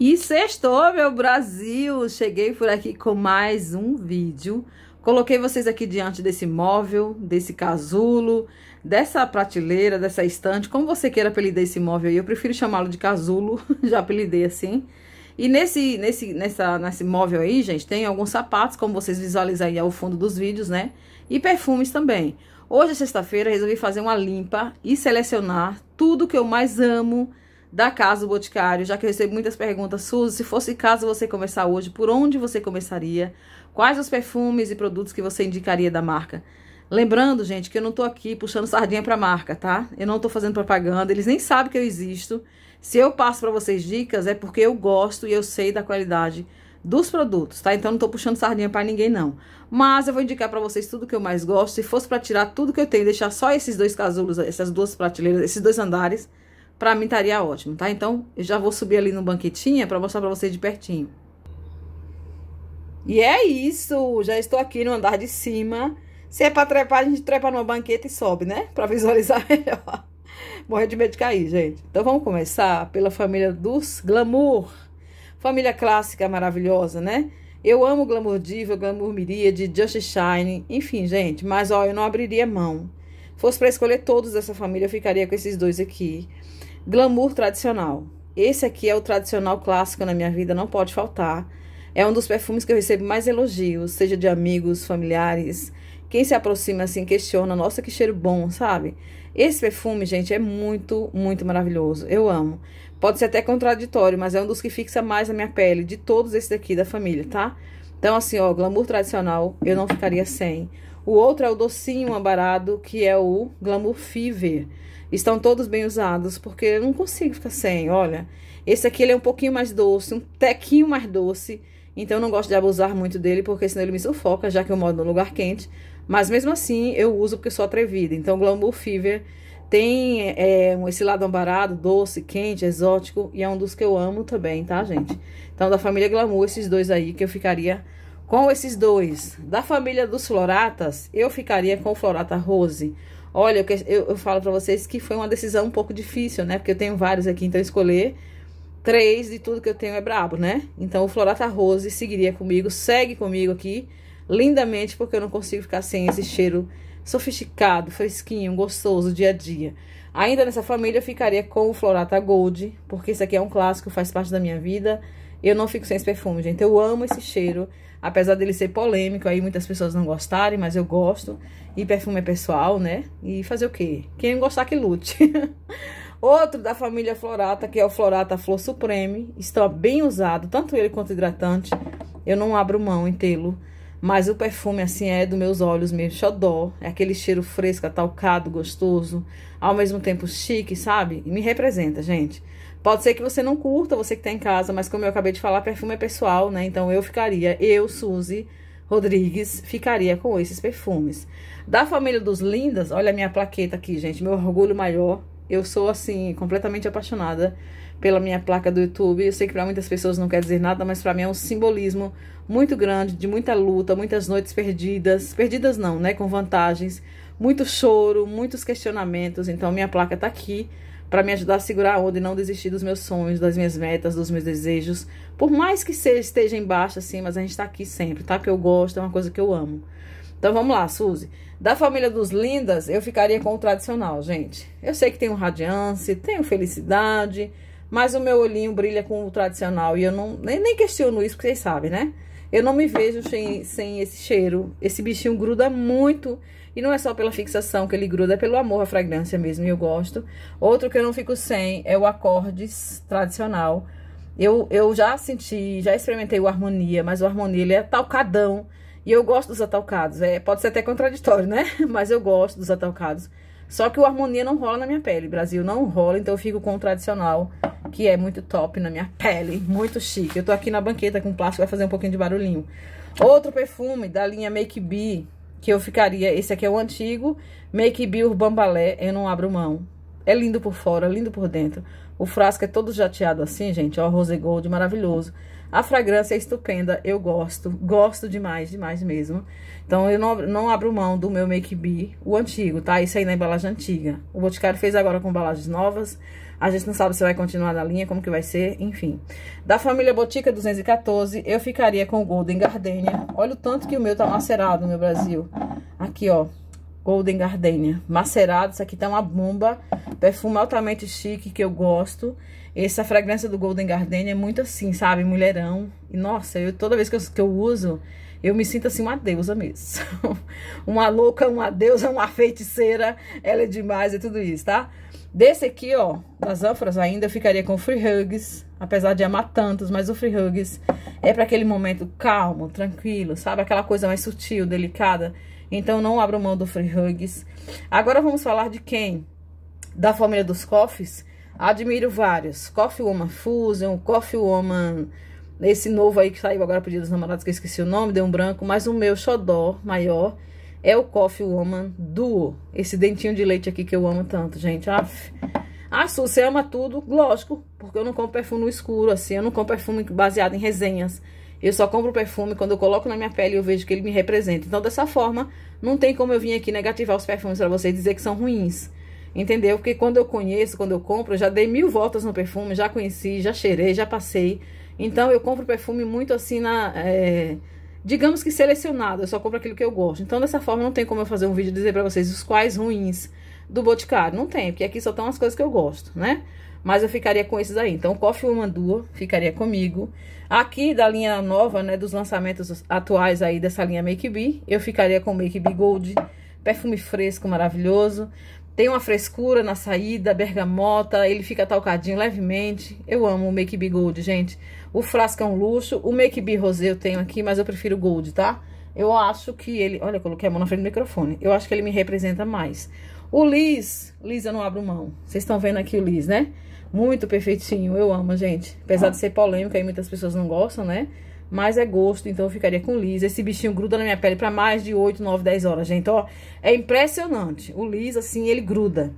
E sextou, meu Brasil! Cheguei por aqui com mais um vídeo. Coloquei vocês aqui diante desse móvel, desse casulo, dessa prateleira, dessa estante, como você queira apelidar esse móvel aí. Eu prefiro chamá-lo de casulo, já apelidei assim. E nesse, nesse, nessa, nesse móvel aí, gente, tem alguns sapatos, como vocês visualizam aí ao fundo dos vídeos, né? E perfumes também. Hoje, é sexta-feira, resolvi fazer uma limpa e selecionar tudo que eu mais amo, da Casa do Boticário, já que eu recebo muitas perguntas. Suzy, se fosse caso você começar hoje, por onde você começaria? Quais os perfumes e produtos que você indicaria da marca? Lembrando, gente, que eu não tô aqui puxando sardinha pra marca, tá? Eu não tô fazendo propaganda, eles nem sabem que eu existo. Se eu passo para vocês dicas, é porque eu gosto e eu sei da qualidade dos produtos, tá? Então não tô puxando sardinha para ninguém não. Mas eu vou indicar para vocês tudo que eu mais gosto. Se fosse para tirar tudo que eu tenho, deixar só esses dois casulos, essas duas prateleiras, esses dois andares, para mim estaria ótimo, tá? Então, eu já vou subir ali no banquetinha é para mostrar para vocês de pertinho. E é isso! Já estou aqui no andar de cima. Se é para trepar, a gente trepa numa banqueta e sobe, né? Para visualizar melhor. Morrer de medo de cair, gente. Então, vamos começar pela família dos Glamour. Família clássica maravilhosa, né? Eu amo Glamour Diva, Glamour miria de Just Shine, enfim, gente. Mas, ó, eu não abriria mão Fosse para escolher todos dessa família, eu ficaria com esses dois aqui. Glamour tradicional. Esse aqui é o tradicional clássico na minha vida, não pode faltar. É um dos perfumes que eu recebo mais elogios, seja de amigos, familiares. Quem se aproxima assim questiona, nossa, que cheiro bom, sabe? Esse perfume, gente, é muito, muito maravilhoso. Eu amo. Pode ser até contraditório, mas é um dos que fixa mais a minha pele, de todos esses aqui da família, tá? Então, assim, ó, glamour tradicional, eu não ficaria sem. O outro é o docinho ambarado, que é o Glamour Fever. Estão todos bem usados, porque eu não consigo ficar sem, olha. Esse aqui ele é um pouquinho mais doce, um tequinho mais doce. Então, eu não gosto de abusar muito dele, porque senão ele me sufoca, já que eu moro num lugar quente. Mas, mesmo assim, eu uso porque sou atrevida. Então, Glamour Fever tem é, é esse lado ambarado, doce, quente, exótico. E é um dos que eu amo também, tá, gente? Então, da família Glamour, esses dois aí que eu ficaria com esses dois, da família dos Floratas, eu ficaria com o Florata Rose. Olha, eu, eu falo para vocês que foi uma decisão um pouco difícil, né? Porque eu tenho vários aqui, então escolher três de tudo que eu tenho é brabo, né? Então o Florata Rose seguiria comigo, segue comigo aqui, lindamente, porque eu não consigo ficar sem esse cheiro sofisticado, fresquinho, gostoso, dia a dia. Ainda nessa família, eu ficaria com o Florata Gold, porque esse aqui é um clássico, faz parte da minha vida. Eu não fico sem esse perfume, gente. Eu amo esse cheiro, apesar dele ser polêmico, aí muitas pessoas não gostarem, mas eu gosto. E perfume é pessoal, né? E fazer o quê? Quem não gostar que lute. Outro da família Florata, que é o Florata Flor Supreme, está bem usado, tanto ele quanto hidratante. Eu não abro mão em tê-lo, mas o perfume assim é dos meus olhos mesmo, xodó, é aquele cheiro fresco, atalcado, gostoso, ao mesmo tempo chique, sabe? Me representa, gente. Pode ser que você não curta, você que tá em casa, mas como eu acabei de falar, perfume é pessoal, né? Então eu ficaria, eu, Suzy Rodrigues, ficaria com esses perfumes. Da família dos Lindas, olha a minha plaqueta aqui, gente, meu orgulho maior. Eu sou, assim, completamente apaixonada pela minha placa do YouTube. Eu sei que para muitas pessoas não quer dizer nada, mas para mim é um simbolismo muito grande, de muita luta, muitas noites perdidas. Perdidas não, né? Com vantagens, muito choro, muitos questionamentos. Então, minha placa tá aqui para me ajudar a segurar a onda e não desistir dos meus sonhos, das minhas metas, dos meus desejos. Por mais que seja, esteja embaixo, assim, mas a gente tá aqui sempre, tá? Porque eu gosto, é uma coisa que eu amo. Então vamos lá, Suzy. Da família dos lindas, eu ficaria com o tradicional, gente. Eu sei que tem o radiance, tem o felicidade, mas o meu olhinho brilha com o tradicional. E eu não nem, nem questiono isso, porque vocês sabem, né? Eu não me vejo sem, sem esse cheiro. Esse bichinho gruda muito e não é só pela fixação que ele gruda, é pelo amor à fragrância mesmo, e eu gosto. Outro que eu não fico sem é o Acordes tradicional. Eu, eu já senti, já experimentei o Harmonia, mas o Harmonia ele é talcadão. E eu gosto dos atalcados. É, pode ser até contraditório, né? Mas eu gosto dos atalcados. Só que o Harmonia não rola na minha pele, Brasil, não rola, então eu fico com o tradicional, que é muito top na minha pele, muito chique. Eu tô aqui na banqueta com plástico, vai fazer um pouquinho de barulhinho. Outro perfume da linha Make Bee, que eu ficaria, esse aqui é o antigo, Make Bill Bambalé, eu não abro mão. É lindo por fora, lindo por dentro. O frasco é todo jateado assim, gente, ó, rose gold, maravilhoso. A fragrância é estupenda, eu gosto, gosto demais, demais mesmo. Então, eu não, não abro mão do meu Make Be, o antigo, tá? Isso aí na embalagem antiga. O Boticário fez agora com embalagens novas. A gente não sabe se vai continuar na linha, como que vai ser, enfim. Da família Botica 214, eu ficaria com o Golden Gardenia. Olha o tanto que o meu tá macerado, meu Brasil. Aqui, ó, Golden Gardenia. Macerado, isso aqui tá uma bomba. Perfume altamente chique, que eu gosto. Essa fragrância do Golden Garden é muito assim, sabe? Mulherão. E, nossa, eu, toda vez que eu, que eu uso, eu me sinto assim uma deusa mesmo. uma louca, uma deusa, uma feiticeira. Ela é demais, é tudo isso, tá? Desse aqui, ó, das ânforas ainda, eu ficaria com o Free Hugs. Apesar de amar tantos, mas o Free Hugs é para aquele momento calmo, tranquilo, sabe? Aquela coisa mais sutil, delicada. Então, não abro mão do Free Hugs. Agora, vamos falar de quem? Da família dos Coffees Admiro vários. Coffee Woman Fusion, Coffee Woman... Esse novo aí que saiu agora pro Dia dos Namorados, que eu esqueci o nome, deu um branco. Mas o meu xodó maior é o Coffee Woman Duo. Esse dentinho de leite aqui que eu amo tanto, gente. Aff. Ah, ah, Su, você ama tudo? Lógico, porque eu não compro perfume no escuro, assim. Eu não compro perfume baseado em resenhas. Eu só compro perfume quando eu coloco na minha pele e eu vejo que ele me representa. Então, dessa forma, não tem como eu vir aqui negativar os perfumes para vocês e dizer que são ruins. Entendeu? Porque quando eu conheço, quando eu compro, eu já dei mil voltas no perfume, já conheci, já cheirei, já passei. Então eu compro perfume muito assim na. É, digamos que selecionado, eu só compro aquilo que eu gosto. Então, dessa forma, não tem como eu fazer um vídeo e dizer pra vocês os quais ruins do Boticário. Não tem, porque aqui só estão as coisas que eu gosto, né? Mas eu ficaria com esses aí. Então, o Coffee Woman Duo ficaria comigo. Aqui, da linha nova, né, dos lançamentos atuais aí dessa linha Make Be, eu ficaria com o Make Be Gold. Perfume fresco, maravilhoso. Tem uma frescura na saída, bergamota, ele fica talcadinho levemente. Eu amo o Make Be Gold, gente. O frasco é um luxo. O Make Be Rosé eu tenho aqui, mas eu prefiro o Gold, tá? Eu acho que ele... Olha, eu coloquei a mão na frente do microfone. Eu acho que ele me representa mais. O Liz, Liz eu não abro mão. Vocês estão vendo aqui o Liz, né? Muito perfeitinho, eu amo, gente. Apesar ah. de ser polêmica e muitas pessoas não gostam, né? mas é gosto, então eu ficaria com Liz. Esse bichinho gruda na minha pele para mais de 8, 9, 10 horas, gente, ó. É impressionante. O Liz, assim, ele gruda.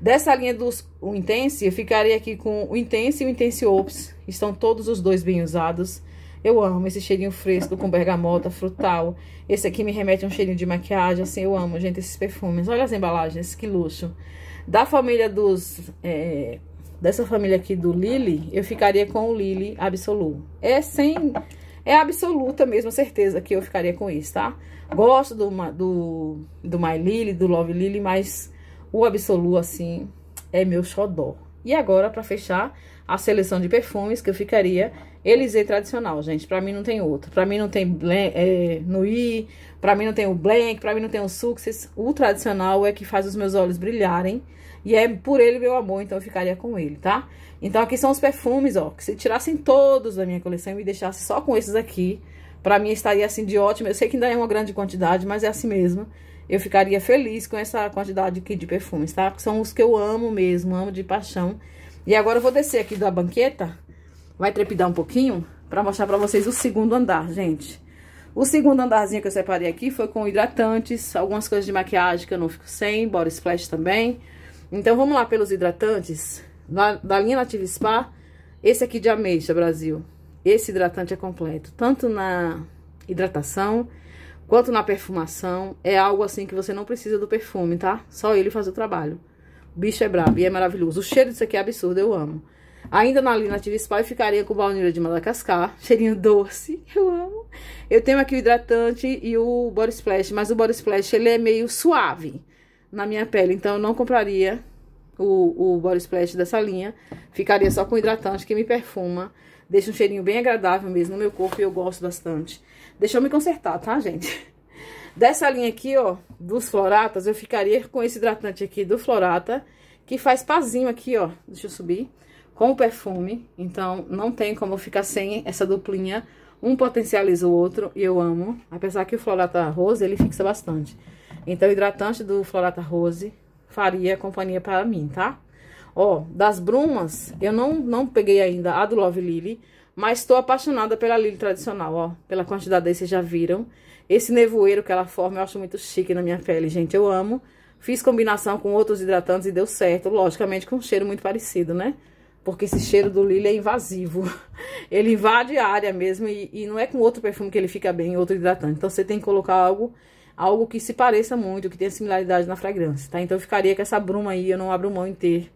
Dessa linha dos o Intense, eu ficaria aqui com o Intense e o Intense Ops. Estão todos os dois bem usados. Eu amo esse cheirinho fresco com bergamota, frutal. Esse aqui me remete a um cheirinho de maquiagem, assim, eu amo, gente, esses perfumes. Olha as embalagens, que luxo. Da família dos... É, dessa família aqui do Lily, eu ficaria com o Lily Absolu. É sem é absoluta mesmo certeza que eu ficaria com isso, tá? Gosto do, do, do My Lily, do Love Lily, mas o absoluto, assim, é meu xodó. E agora, para fechar a seleção de perfumes, que eu ficaria Elisei tradicional, gente. Para mim não tem outro. Para mim não tem é, Nui, para mim não tem o Blank, para mim não tem o Success. O tradicional é que faz os meus olhos brilharem. E é por ele meu amor, então eu ficaria com ele, tá? Então aqui são os perfumes, ó, que se tirassem todos da minha coleção e me deixasse só com esses aqui, pra mim estaria assim de ótimo. Eu sei que ainda é uma grande quantidade, mas é assim mesmo. Eu ficaria feliz com essa quantidade aqui de perfumes, tá? Que são os que eu amo mesmo, amo de paixão. E agora eu vou descer aqui da banqueta, vai trepidar um pouquinho, pra mostrar pra vocês o segundo andar, gente. O segundo andarzinho que eu separei aqui foi com hidratantes, algumas coisas de maquiagem que eu não fico sem, body splash também... Então, vamos lá pelos hidratantes. Da, da linha Native Spa, esse aqui de ameixa, Brasil. Esse hidratante é completo. Tanto na hidratação, quanto na perfumação. É algo assim que você não precisa do perfume, tá? Só ele faz o trabalho. O bicho é brabo e é maravilhoso. O cheiro disso aqui é absurdo, eu amo. Ainda na linha Native Spa, eu ficaria com o baunilha de Madagascar. Cheirinho doce, eu amo. Eu tenho aqui o hidratante e o Body Splash, mas o Body Splash, ele é meio suave na minha pele. Então, eu não compraria o, o body splash dessa linha. Ficaria só com hidratante que me perfuma. Deixa um cheirinho bem agradável mesmo no meu corpo e eu gosto bastante. Deixa eu me consertar, tá, gente? Dessa linha aqui, ó, dos floratas, eu ficaria com esse hidratante aqui do florata, que faz pazinho aqui, ó, deixa eu subir, com o perfume. Então, não tem como eu ficar sem essa duplinha. Um potencializa o outro e eu amo. Apesar que o florata rosa, ele fixa bastante. Então, hidratante do Florata Rose faria companhia para mim, tá? Ó, das brumas, eu não, não peguei ainda a do Love Lily, mas estou apaixonada pela Lily tradicional, ó. Pela quantidade aí, vocês já viram. Esse nevoeiro que ela forma, eu acho muito chique na minha pele, gente. Eu amo. Fiz combinação com outros hidratantes e deu certo. Logicamente, com um cheiro muito parecido, né? Porque esse cheiro do Lily é invasivo. ele invade a área mesmo e, e não é com outro perfume que ele fica bem, outro hidratante. Então, você tem que colocar algo algo que se pareça muito, que tenha similaridade na fragrância, tá? Então, eu ficaria com essa bruma aí, eu não abro mão em ter.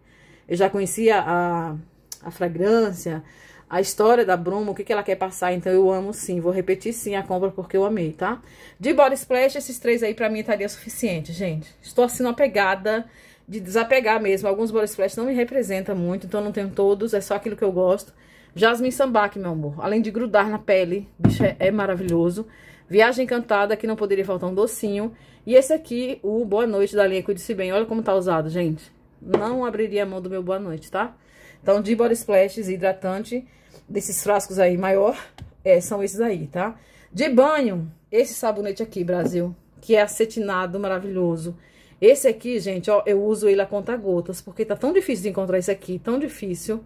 Eu já conhecia a, a fragrância, a história da bruma, o que, que ela quer passar, então eu amo sim, vou repetir sim a compra porque eu amei, tá? De Body Splash, esses três aí pra mim estaria suficiente, gente. Estou assim uma pegada de desapegar mesmo, alguns Body Splash não me representam muito, então não tenho todos, é só aquilo que eu gosto. Jasmine Sambaque, meu amor, além de grudar na pele, bicho, é, é maravilhoso. Viagem Encantada, que não poderia faltar um docinho. E esse aqui, o Boa Noite da linha Cuide-se Bem. Olha como tá usado, gente. Não abriria a mão do meu Boa Noite, tá? Então, de Body Splashes hidratante, desses frascos aí maior, é, são esses aí, tá? De banho, esse sabonete aqui, Brasil, que é acetinado, maravilhoso. Esse aqui, gente, ó, eu uso ele a conta gotas, porque tá tão difícil de encontrar esse aqui, tão difícil.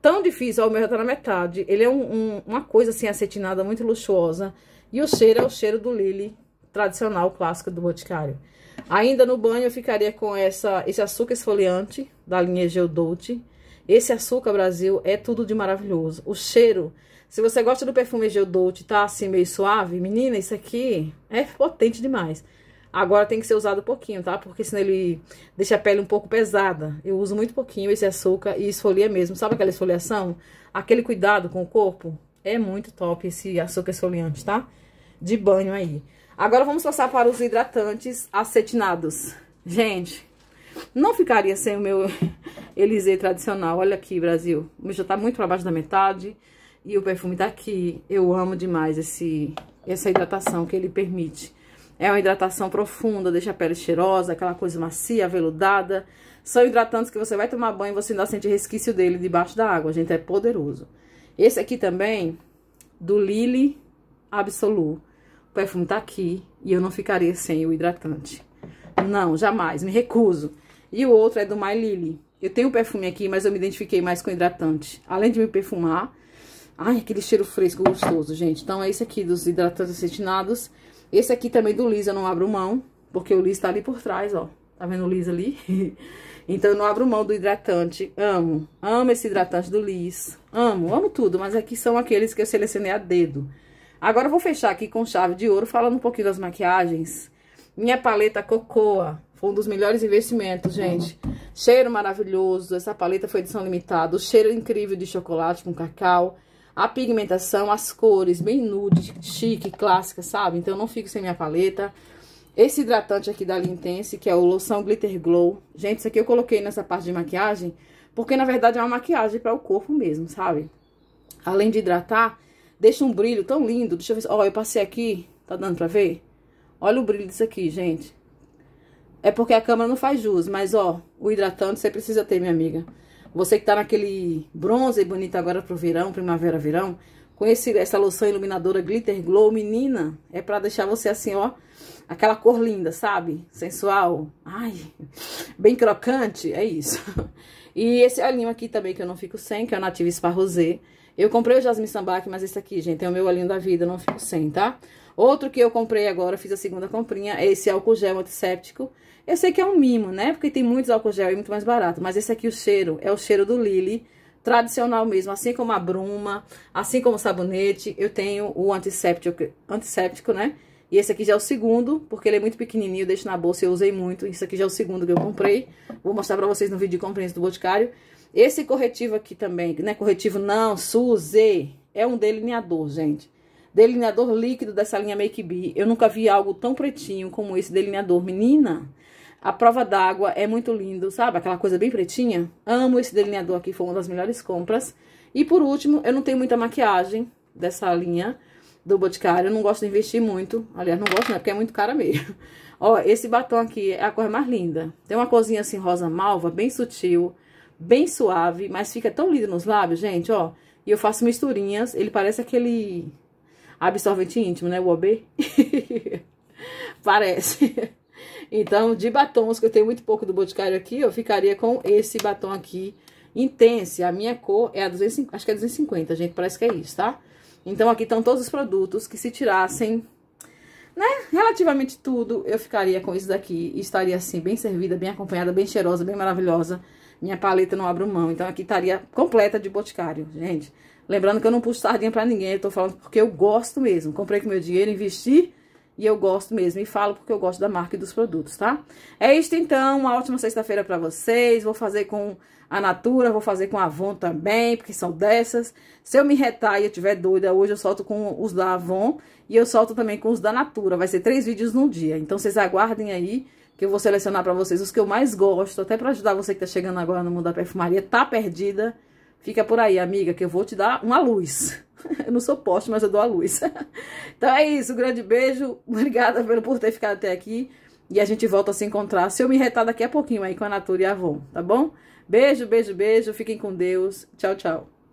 Tão difícil, ó, o meu já tá na metade. Ele é um, um, uma coisa, assim, acetinada, muito luxuosa. E o cheiro é o cheiro do Lily, tradicional, clássico do Boticário. Ainda no banho eu ficaria com essa, esse açúcar esfoliante da linha Geodote. Esse açúcar Brasil é tudo de maravilhoso. O cheiro, se você gosta do perfume Geodote, tá assim meio suave, menina, isso aqui é potente demais. Agora tem que ser usado pouquinho, tá? Porque senão ele deixa a pele um pouco pesada. Eu uso muito pouquinho esse açúcar e esfolia mesmo. Sabe aquela esfoliação? Aquele cuidado com o corpo? É muito top esse açúcar esfoliante, tá? de banho aí. Agora vamos passar para os hidratantes acetinados. Gente, não ficaria sem o meu Elisei tradicional. Olha aqui, Brasil. O meu já tá muito para baixo da metade. E o perfume tá aqui. Eu amo demais esse, essa hidratação que ele permite. É uma hidratação profunda, deixa a pele cheirosa, aquela coisa macia, aveludada. São hidratantes que você vai tomar banho e você ainda sente resquício dele debaixo da água, gente. É poderoso. Esse aqui também, do Lily Absolu o perfume tá aqui e eu não ficaria sem o hidratante. Não, jamais, me recuso. E o outro é do My Lily. Eu tenho o perfume aqui, mas eu me identifiquei mais com hidratante. Além de me perfumar, ai, aquele cheiro fresco gostoso, gente. Então, é esse aqui dos hidratantes acetinados. Esse aqui também do Liz eu não abro mão, porque o Liz tá ali por trás, ó. Tá vendo o Liz ali? então, eu não abro mão do hidratante. Amo, amo esse hidratante do Liz. Amo, amo tudo, mas aqui são aqueles que eu selecionei a dedo. Agora eu vou fechar aqui com chave de ouro, falando um pouquinho das maquiagens. Minha paleta Cocoa, foi um dos melhores investimentos, gente. Cheiro maravilhoso, essa paleta foi edição limitada, o cheiro incrível de chocolate com cacau, a pigmentação, as cores, bem nude, chique, clássica, sabe? Então eu não fico sem minha paleta. Esse hidratante aqui da Lintense, que é o Loção Glitter Glow. Gente, isso aqui eu coloquei nessa parte de maquiagem, porque na verdade é uma maquiagem para o corpo mesmo, sabe? Além de hidratar, Deixa um brilho tão lindo. Deixa eu ver. Ó, oh, eu passei aqui. Tá dando pra ver? Olha o brilho disso aqui, gente. É porque a câmera não faz jus, mas, ó, o hidratante você precisa ter, minha amiga. Você que tá naquele bronze bonito agora pro verão, primavera, verão, com esse, essa loção iluminadora Glitter Glow, menina, é pra deixar você assim, ó, aquela cor linda, sabe? Sensual, ai, bem crocante, é isso. E esse olhinho é aqui também que eu não fico sem, que é o Native Spa Rosé. Eu comprei o Jasmine Sambaque, mas esse aqui, gente, é o meu olhinho da vida, não fico sem, tá? Outro que eu comprei agora, fiz a segunda comprinha, é esse álcool gel antisséptico. Eu sei que é um mimo, né? Porque tem muitos álcool gel e muito mais barato, mas esse aqui, o cheiro, é o cheiro do Lily, tradicional mesmo, assim como a bruma, assim como o sabonete, eu tenho o antisséptico, antisséptico, né? E esse aqui já é o segundo, porque ele é muito pequenininho, eu deixo na bolsa, eu usei muito. Isso aqui já é o segundo que eu comprei. Vou mostrar pra vocês no vídeo de comprinhas do Boticário. Esse corretivo aqui também, né? Corretivo não, Suze. É um delineador, gente. Delineador líquido dessa linha Make Be. Eu nunca vi algo tão pretinho como esse delineador. Menina, a prova d'água é muito lindo, sabe? Aquela coisa bem pretinha. Amo esse delineador aqui, foi uma das melhores compras. E por último, eu não tenho muita maquiagem dessa linha do Boticário. Eu não gosto de investir muito. Aliás, não gosto, né? Porque é muito cara mesmo. Ó, esse batom aqui é a cor mais linda. Tem uma corzinha assim rosa malva, bem sutil bem suave, mas fica tão lindo nos lábios, gente, ó. E eu faço misturinhas, ele parece aquele absorvente íntimo, né, o OB. parece. Então, de batons, que eu tenho muito pouco do Boticário aqui, eu ficaria com esse batom aqui, Intense. A minha cor é a 250, acho que é 250, gente, parece que é isso, tá? Então, aqui estão todos os produtos que se tirassem, né, relativamente tudo, eu ficaria com isso daqui. Estaria, assim, bem servida, bem acompanhada, bem cheirosa, bem maravilhosa minha paleta não abro mão. Então, aqui estaria completa de boticário, gente. Lembrando que eu não puxo sardinha pra ninguém. Eu tô falando porque eu gosto mesmo. Comprei com meu dinheiro, investi e eu gosto mesmo. E falo porque eu gosto da marca e dos produtos, tá? É isto, então. Uma ótima sexta-feira pra vocês. Vou fazer com a Natura, vou fazer com a Avon também, porque são dessas. Se eu me retar e eu tiver doida, hoje eu solto com os da Avon e eu solto também com os da Natura. Vai ser três vídeos num dia. Então, vocês aguardem aí que eu vou selecionar para vocês os que eu mais gosto, até para ajudar você que tá chegando agora no mundo da perfumaria, tá perdida, fica por aí, amiga, que eu vou te dar uma luz. Eu não sou poste, mas eu dou a luz. então é isso, um grande beijo, obrigada por ter ficado até aqui, e a gente volta a se encontrar, se eu me retar daqui a pouquinho aí com a Natura e a Avon, tá bom? Beijo, beijo, beijo, fiquem com Deus, tchau, tchau.